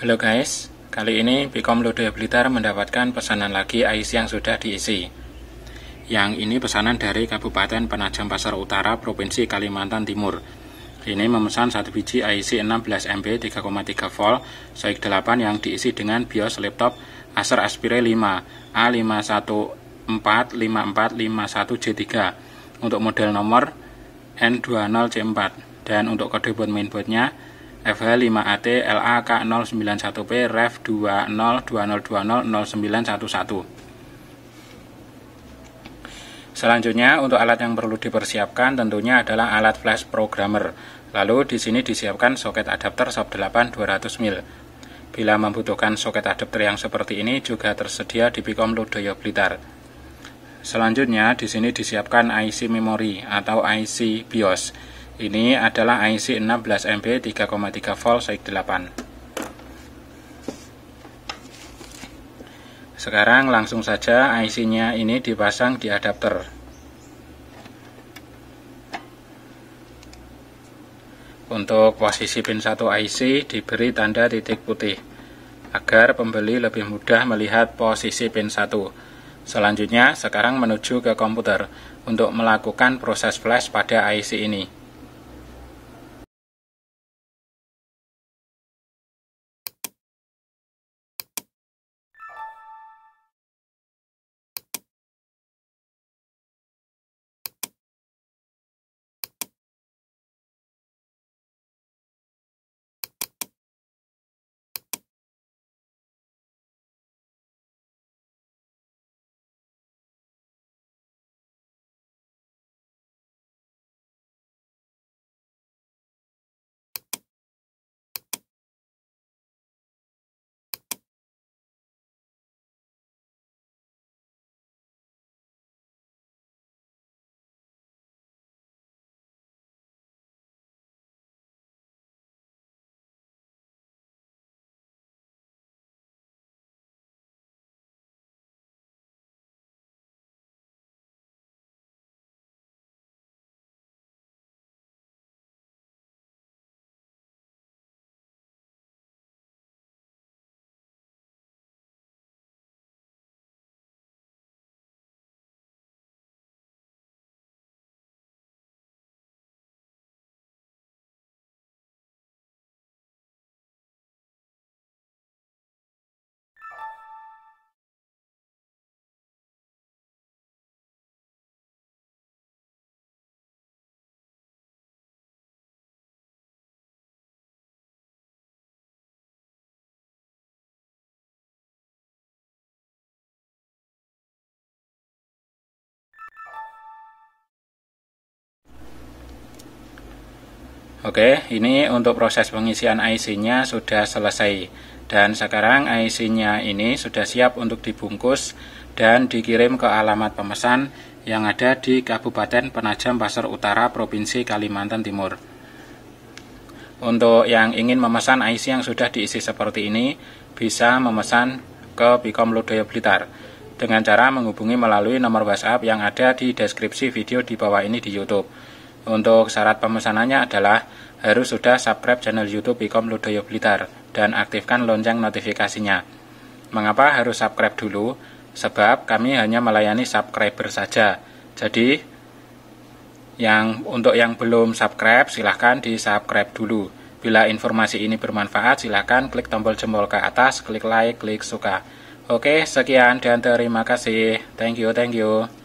Halo guys, kali ini Bicom Lode Blitar mendapatkan pesanan lagi ais yang sudah diisi. Yang ini pesanan dari Kabupaten Penajam Pasar Utara, Provinsi Kalimantan Timur. Ini memesan satu biji IC 16 MB 3,3 volt, soik 8 yang diisi dengan BIOS laptop Acer Aspire 5 a 5451 j 3 untuk model nomor N20C4 dan untuk kode board mainboardnya FH5AT LAK091P REF 2020200911 Selanjutnya untuk alat yang perlu dipersiapkan tentunya adalah alat flash programmer. Lalu di sini disiapkan soket adapter SOP 8 200 mil. Bila membutuhkan soket adapter yang seperti ini juga tersedia di Bicom Ludoyo Blitar. Selanjutnya di sini disiapkan IC memory atau IC BIOS. Ini adalah IC 16 MB 3,3 volt SOIC 8. Sekarang langsung saja IC-nya ini dipasang di adapter. Untuk posisi pin 1 IC diberi tanda titik putih agar pembeli lebih mudah melihat posisi pin 1. Selanjutnya, sekarang menuju ke komputer untuk melakukan proses flash pada IC ini. Oke, ini untuk proses pengisian IC-nya sudah selesai. Dan sekarang IC-nya ini sudah siap untuk dibungkus dan dikirim ke alamat pemesan yang ada di Kabupaten Penajam Pasar Utara, Provinsi Kalimantan Timur. Untuk yang ingin memesan IC yang sudah diisi seperti ini, bisa memesan ke Bikom Lodoyo Blitar dengan cara menghubungi melalui nomor WhatsApp yang ada di deskripsi video di bawah ini di YouTube. Untuk syarat pemesanannya adalah harus sudah subscribe channel YouTube Ikom Ludoyo Blitar dan aktifkan lonceng notifikasinya. Mengapa harus subscribe dulu? Sebab kami hanya melayani subscriber saja. Jadi yang untuk yang belum subscribe silahkan di subscribe dulu. Bila informasi ini bermanfaat silahkan klik tombol jempol ke atas, klik like, klik suka. Oke, sekian dan terima kasih. Thank you, thank you.